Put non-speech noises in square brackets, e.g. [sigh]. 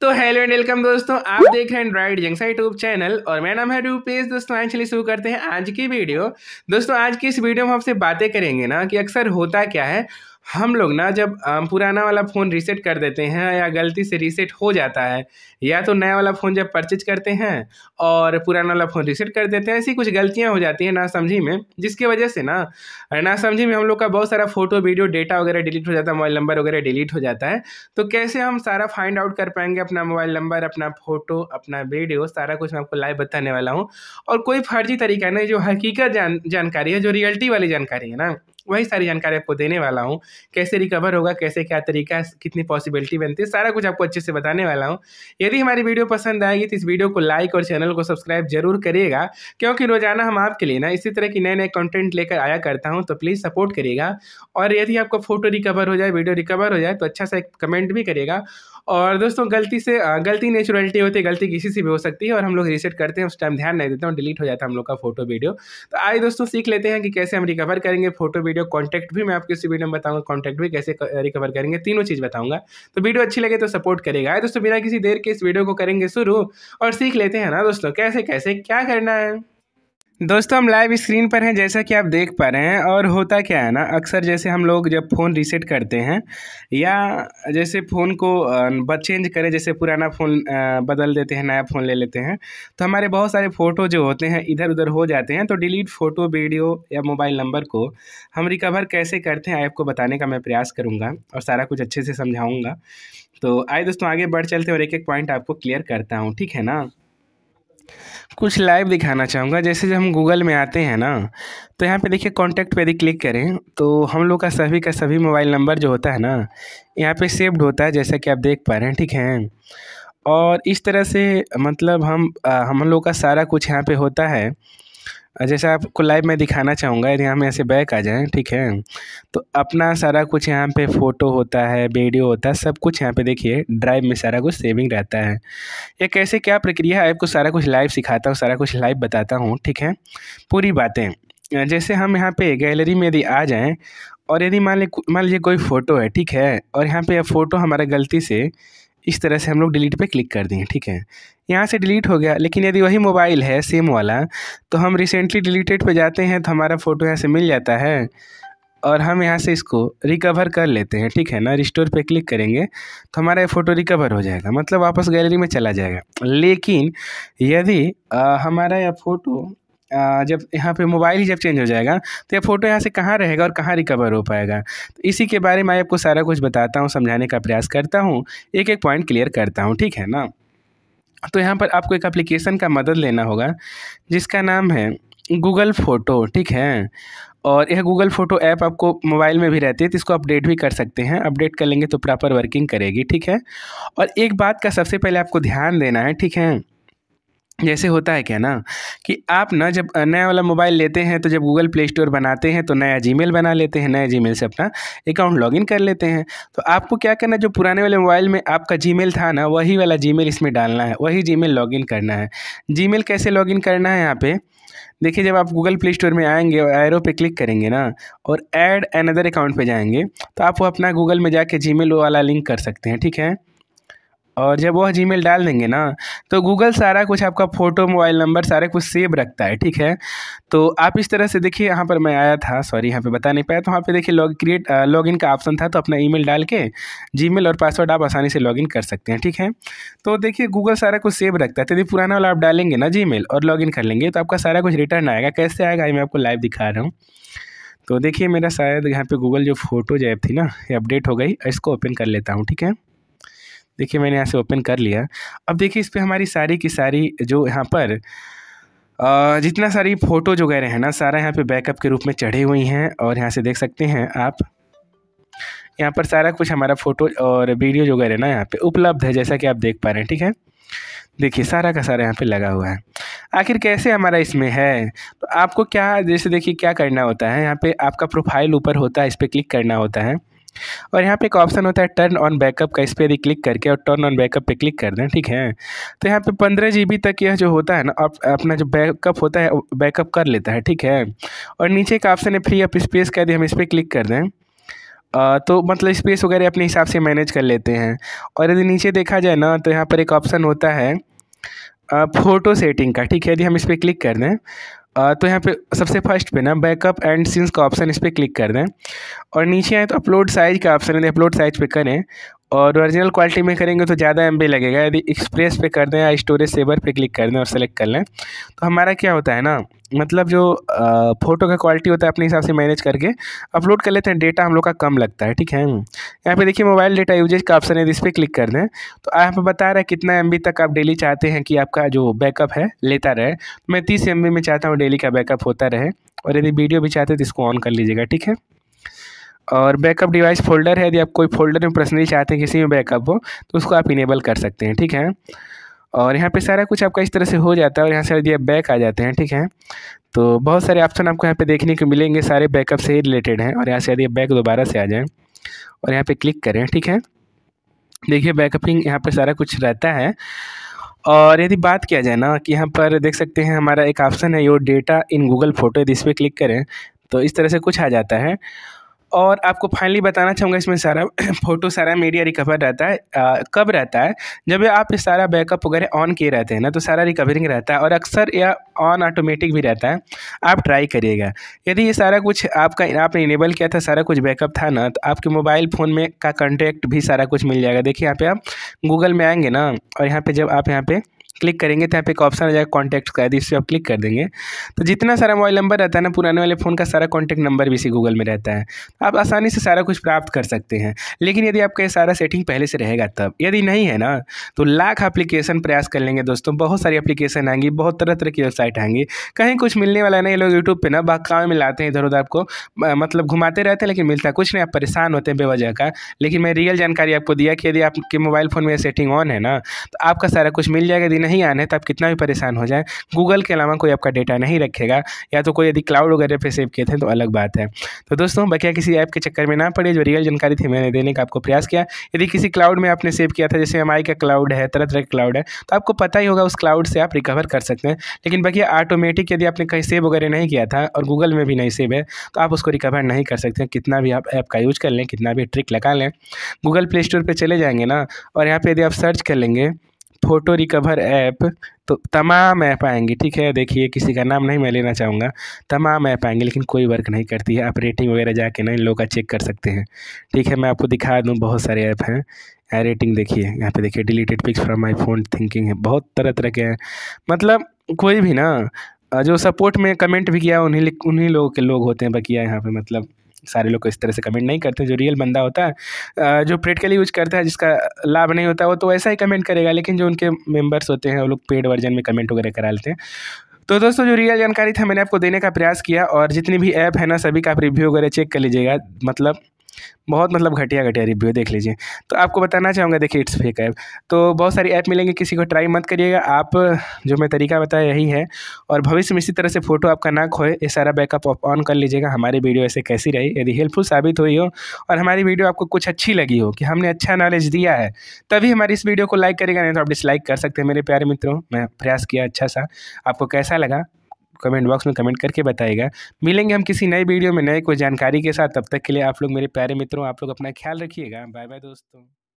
तो hello and welcome दोस्तों आप देख रहे हैं एंड्रॉइड जंक्सा यूट्यूब चैनल और मेरा नाम है रूपेश दोस्तों एक्चुअली शुरू करते हैं आज की वीडियो दोस्तों आज की इस वीडियो में आपसे बातें करेंगे ना कि अक्सर होता क्या है हम लोग ना जब पुराना वाला फ़ोन रीसेट कर देते हैं या गलती से रीसेट हो जाता है या तो नया वाला फ़ोन जब परचेज करते हैं और पुराना वाला फ़ोन रीसेट कर देते हैं ऐसी कुछ गलतियाँ हो जाती हैं नासमझी में जिसकी वजह से ना नासमझी में हम लोग का बहुत सारा फ़ोटो वीडियो डेटा वगैरह डिलीट हो जाता है मोबाइल नंबर वगैरह डिलीट हो जाता है तो कैसे हम सारा फाइंड आउट कर पाएंगे अपना मोबाइल नंबर अपना फ़ोटो अपना वीडियो सारा कुछ मैं आपको लाइव बताने वाला हूँ और कोई फर्जी तरीका नहीं जो हकीकत जान जानकारी है जो रियलिटी वाली जानकारी है ना वही सारी जानकारी आपको देने वाला हूँ कैसे रिकवर होगा कैसे क्या तरीका है कितनी पॉसिबिलिटी बनती है सारा कुछ आपको अच्छे से बताने वाला हूँ यदि हमारी वीडियो पसंद आएगी तो इस वीडियो को लाइक और चैनल को सब्सक्राइब जरूर करिएगा क्योंकि रोजाना हम आपके लिए ना इसी तरह की नए नए कंटेंट लेकर आया करता हूँ तो प्लीज़ सपोर्ट करिएगा और यदि आपको फोटो रिकवर हो जाए वीडियो रिकवर हो जाए तो अच्छा सा एक कमेंट भी करिएगा और दोस्तों गलती से गलती नेचुरलिटी होती है गलती किसी से भी हो सकती है और हम लोग रीसेट करते हैं उस टाइम ध्यान नहीं देते हैं डिलीट हो जाता है हम लोग का फोटो वीडियो तो आए दोस्तों सीख लेते हैं कि कैसे हम रिकवर करेंगे फोटो वीडियो कॉन्टैक्ट भी मैं आपके इसी वीडियो में बताऊँगा कॉन्टैक्ट भी कैसे रिकवर करेंगे तीनों चीज़ बताऊँगा तो वीडियो अच्छी लगे तो सपोर्ट करेगा आए दोस्तों बिना किसी देर के इस वीडियो को करेंगे शुरू और सीख लेते हैं ना दोस्तों कैसे कैसे क्या करना है दोस्तों हम लाइव स्क्रीन पर हैं जैसा कि आप देख पा रहे हैं और होता क्या है ना अक्सर जैसे हम लोग जब फ़ोन रीसेट करते हैं या जैसे फ़ोन को चेंज करें जैसे पुराना फ़ोन बदल देते हैं नया फ़ोन ले लेते हैं तो हमारे बहुत सारे फ़ोटो जो होते हैं इधर उधर हो जाते हैं तो डिलीट फ़ोटो वीडियो या मोबाइल नंबर को हम रिकवर कैसे करते हैं आपको बताने का मैं प्रयास करूँगा और सारा कुछ अच्छे से समझाऊँगा तो आए दोस्तों आगे बढ़ चलते और एक एक पॉइंट आपको क्लियर करता हूँ ठीक है ना कुछ लाइव दिखाना चाहूँगा जैसे जब हम गूगल में आते हैं ना तो यहाँ पे देखिए कॉन्टैक्ट पे यदि क्लिक करें तो हम लोग का सभी का सभी मोबाइल नंबर जो होता है ना यहाँ पे सेव्ड होता है जैसा कि आप देख पा रहे हैं ठीक है और इस तरह से मतलब हम आ, हम लोग का सारा कुछ यहाँ पे होता है जैसे आपको लाइव में दिखाना चाहूँगा यदि हम ऐसे बैक आ जाएँ ठीक है तो अपना सारा कुछ यहाँ पे फ़ोटो होता है वीडियो होता है सब कुछ यहाँ पे देखिए ड्राइव में सारा कुछ सेविंग रहता है ये कैसे क्या प्रक्रिया है आपको सारा कुछ लाइव सिखाता हूँ सारा कुछ लाइव बताता हूँ ठीक है पूरी बातें जैसे हम यहाँ पर गैलरी में यदि आ जाएँ और यदि मान ली मान लीजिए कोई फ़ोटो है ठीक है और यहाँ पर फ़ोटो हमारा गलती से इस तरह से हम लोग डिलीट पे क्लिक कर दिए ठीक है यहाँ से डिलीट हो गया लेकिन यदि वही मोबाइल है सेम वाला तो हम रिसेंटली डिलीटेड पे जाते हैं तो हमारा फ़ोटो यहाँ से मिल जाता है और हम यहाँ से इसको रिकवर कर लेते हैं ठीक है ना रिस्टोर पे क्लिक करेंगे तो हमारा ये फ़ोटो रिकवर हो जाएगा मतलब वापस गैलरी में चला जाएगा लेकिन यदि हमारा यह फ़ोटो जब यहाँ पे मोबाइल ही जब चेंज हो जाएगा तो ये फ़ोटो यहाँ से कहाँ रहेगा और कहाँ रिकवर हो पाएगा तो इसी के बारे में आपको सारा कुछ बताता हूँ समझाने का प्रयास करता हूँ एक एक पॉइंट क्लियर करता हूँ ठीक है ना तो यहाँ पर आपको एक अप्लीकेशन का मदद लेना होगा जिसका नाम है गूगल फ़ोटो ठीक है और यह गूगल फ़ोटो ऐप आपको मोबाइल में भी रहती है तो इसको अपडेट भी कर सकते हैं अपडेट कर लेंगे तो प्रॉपर वर्किंग करेगी ठीक है और एक बात का सबसे पहले आपको ध्यान देना है ठीक है जैसे होता है क्या ना कि आप ना जब नया वाला मोबाइल लेते हैं तो जब गूगल प्ले स्टोर बनाते हैं तो नया जीमेल बना लेते हैं नया जीमेल से अपना अकाउंट लॉगिन कर लेते हैं तो आपको क्या करना जो पुराने वाले मोबाइल में आपका जीमेल था ना वही वाला जीमेल इसमें डालना है वही जीमेल लॉगिन करना है जीमेल कैसे लॉगिन करना है यहाँ पे देखिए जब आप गूगल प्ले स्टोर में आएंगे और एरो पे क्लिक करेंगे ना और ऐड अनदर अकाउंट पे जाएंगे तो आप वो अपना गूगल में जाके जीमेल वाला लिंक कर सकते हैं ठीक है और जब वह जी डाल देंगे ना तो गूगल सारा कुछ आपका फ़ोटो मोबाइल नंबर सारा कुछ सेव रखता है ठीक है तो आप इस तरह से देखिए यहाँ पर मैं आया था सॉरी यहाँ पे बता नहीं पाया तो वहाँ पे देखिए लॉग क्रिएट लॉग इन का ऑप्शन था तो अपना ईमेल डाल के जी और पासवर्ड आप आसानी से लॉगिन कर सकते हैं ठीक है तो देखिए गूगल सारा कुछ सेव रखता है तो यदि पुराना वाला आप डालेंगे ना जी और इन कर लेंगे तो आपका सारा कुछ रिटर्न आएगा कैसे आएगा ये मैं आपको लाइव दिखा रहा हूँ तो देखिए मेरा शायद यहाँ पर गूगल जो फोटो ऐप थी ना ये अपडेट हो गई इसको ओपन कर लेता हूँ ठीक है देखिए मैंने यहाँ से ओपन कर लिया अब देखिए इस पर हमारी सारी की सारी जो यहाँ पर जितना सारी फ़ोटो जो वगैरह हैं ना सारा यहाँ पे बैकअप के रूप में चढ़े हुई हैं और यहाँ से देख सकते हैं आप यहाँ पर सारा कुछ हमारा फ़ोटो और वीडियो जो वगैरह ना यहाँ पे उपलब्ध है जैसा कि आप देख पा रहे हैं ठीक है देखिए सारा का सारा यहाँ पे लगा हुआ है आखिर कैसे हमारा इसमें है तो आपको क्या जैसे देखिए क्या करना होता है यहाँ पे आपका प्रोफाइल ऊपर होता है इस पर क्लिक करना होता है और यहाँ पे एक ऑप्शन होता है टर्न ऑन बैकअप का इस पर यदि क्लिक करके और टर्न ऑन बैकअप पे क्लिक कर दें ठीक है तो यहाँ पे पंद्रह जी तक यह जो होता है ना आप अपना जो बैकअप होता है बैकअप कर लेता है ठीक है और नीचे एक ऑप्शन है फ्री अप स्पेस का यदि हम इस पर क्लिक कर दें आ, तो मतलब स्पेस वगैरह अपने हिसाब से मैनेज कर लेते हैं और यदि नीचे देखा जाए ना तो यहाँ पर एक ऑप्शन होता है फ़ोटो सेटिंग का ठीक है यदि हम इस पर क्लिक कर दें तो यहाँ पे सबसे फर्स्ट पे ना बैकअप एंड सीन्स का ऑप्शन इस पर क्लिक कर दें और नीचे आए तो अपलोड साइज का ऑप्शन है अपलोड साइज पे करें और ओरिजिनल क्वालिटी में करेंगे तो ज़्यादा एम लगेगा यदि एक्सप्रेस पे कर दें या स्टोरेज सेवर पे क्लिक कर दें और सेलेक्ट कर लें तो हमारा क्या होता है ना मतलब जो आ, फोटो का क्वालिटी होता है अपने हिसाब से मैनेज करके अपलोड कर लेते हैं डेटा हम लोग का कम लगता है ठीक है यहाँ पे देखिए मोबाइल डेटा यूजेज का ऑप्शन है इस पर क्लिक कर दें तो आप बता रहा है कितना एम तक आप डेली चाहते हैं कि आपका जो बैकअप है लेता रहे तो मैं तीस एम में चाहता हूँ डेली का बैकअप होता रहे और यदि वीडियो भी चाहते हैं तो इसको ऑन कर लीजिएगा ठीक है और बैकअप डिवाइस फोल्डर है यदि आप कोई फोल्डर में पर्सनली चाहते हैं किसी में बैकअप हो तो उसको आप इनेबल कर सकते हैं ठीक है और यहाँ पे सारा कुछ आपका इस तरह से हो जाता है और यहाँ से यदि आप बैक आ जाते हैं ठीक है तो बहुत सारे ऑप्शन आपको यहाँ पे देखने को मिलेंगे सारे बैकअप से ही रिलेटेड हैं और यहाँ से यदि आप बैक दोबारा से आ जाएँ और यहाँ पर क्लिक करें ठीक है देखिए बैकअपिंग यहाँ पर सारा कुछ रहता है और यदि बात किया जाए ना कि यहाँ पर देख सकते हैं हमारा एक ऑप्शन है your data in Google photo यदि इस पर क्लिक करें तो इस तरह से कुछ आ जाता है और आपको फाइनली बताना चाहूँगा इसमें सारा फ़ोटो [coughs] सारा मीडिया रिकवर रहता है आ, कब रहता है जब आप सारा बैकअप वगैरह ऑन किए रहते हैं ना तो सारा रिकवरिंग रहता है और अक्सर यह ऑन ऑटोमेटिक भी रहता है आप ट्राई करिएगा यदि ये सारा कुछ आपका आपने इनेबल किया था सारा कुछ बैकअप था ना तो आपके मोबाइल फ़ोन में का कॉन्टैक्ट भी सारा कुछ मिल जाएगा देखिए यहाँ पे आप गूगल में आएंगे ना और यहाँ पे जब आप यहाँ पर क्लिक करेंगे तो यहाँ पे एक ऑप्शन आ जाएगा कॉन्टैक्ट का यदि इस पर आप क्लिक कर देंगे तो जितना सारा मोबाइल नंबर रहता है ना पुराने वाले फ़ोन का सारा कॉन्टैक्ट नंबर भी इसी गूगल में रहता है आप आसानी से सारा कुछ प्राप्त कर सकते हैं लेकिन यदि आपका ये सारा सेटिंग पहले से रहेगा तब यदि नहीं है ना तो लाख अप्लीकेशन प्रयास कर लेंगे दोस्तों बहुत सारी अप्लीकेशन आएंगी बहुत तरह तरह की वेबसाइट आएंगी कहीं कुछ मिलने वाला नहीं ये लोग यूट्यूब पर ना बाकाम में लाते हैं इधर उधर आपको मतलब घुमाते रहते हैं लेकिन मिलता कुछ नहीं आप परेशान होते हैं बेवजह का लेकिन मैं रियल जानकारी आपको दिया कि यदि आपके मोबाइल फ़ोन में सेटिंग ऑन है ना तो आपका सारा कुछ मिल जाएगा यदि नहीं आने तो आप कितना भी परेशान हो जाए गूगल के अलावा कोई आपका डेटा नहीं रखेगा या तो कोई यदि क्लाउड वगैरह पर सेव किए थे तो अलग बात है तो दोस्तों बकिया किसी ऐप के चक्कर में ना पड़े जो रियल जानकारी थी मैंने देने का आपको प्रयास किया यदि किसी क्लाउड में आपने सेव किया था जैसे एम का क्लाउड है तरह तरह का क्लाउड है तो आपको पता ही होगा उस क्लाउड से आप रिकवर कर सकते हैं लेकिन बकिया ऑटोमेटिक यदि आपने कहीं सेव वगैरह नहीं किया था और गूगल में भी नहीं सेव है तो आप उसको रिकवर नहीं कर सकते कितना भी आप ऐप का यूज़ कर लें कितना भी ट्रिक लगा लें गूगल प्ले स्टोर पर चले जाएंगे ना और यहाँ पर यदि आप सर्च कर लेंगे फ़ोटो रिकवर ऐप तो तमाम ऐप आएंगे ठीक है देखिए किसी का नाम नहीं मैं लेना चाहूँगा तमाम ऐप आएंगे लेकिन कोई वर्क नहीं करती है आप रेटिंग वगैरह जाके ना इन लोगों का चेक कर सकते हैं ठीक है मैं आपको दिखा दूँ बहुत सारे ऐप हैं रेटिंग देखिए यहाँ पे देखिए deleted pics from my phone syncing है बहुत तरह तरह के हैं मतलब कोई भी ना जो सपोर्ट में कमेंट भी किया उन्हीं उन्हीं लोगों के लोग होते हैं बकिया यहाँ पे मतलब सारे लोग को इस तरह से कमेंट नहीं करते जो रियल बंदा होता है जो पेड के लिए यूज़ करता है जिसका लाभ नहीं होता वो तो ऐसा ही कमेंट करेगा लेकिन जो उनके मेम्बर्स होते हैं वो लोग पेड वर्जन में कमेंट वगैरह करा लेते हैं तो दोस्तों जो रियल जानकारी था मैंने आपको देने का प्रयास किया और जितनी भी ऐप है ना सभी का आप रिव्यू वगैरह चेक कर लीजिएगा मतलब बहुत मतलब घटिया घटिया रिव्यू देख लीजिए तो आपको बताना चाहूँगा देखिए इट्स फेक ऐप तो बहुत सारी ऐप मिलेंगे किसी को ट्राई मत करिएगा आप जो मैं तरीका बताया यही है और भविष्य में इसी तरह से फ़ोटो आपका ना खोए ये सारा बैकअप ऑन कर लीजिएगा हमारी वीडियो ऐसे कैसी रही यदि हेल्पफुल साबित हुई हो और हमारी वीडियो आपको कुछ अच्छी लगी हो कि हमने अच्छा नॉलेज दिया है तभी हमारी इस वीडियो को लाइक करेगा नहीं तो आप डिसलाइक कर सकते हैं मेरे प्यारे मित्रों मैं प्रयास किया अच्छा सा आपको कैसा लगा कमेंट बॉक्स में कमेंट करके बताएगा मिलेंगे हम किसी नए वीडियो में नए कोई जानकारी के साथ तब तक के लिए आप लोग मेरे प्यारे मित्रों आप लोग अपना ख्याल रखिएगा बाय बाय दोस्तों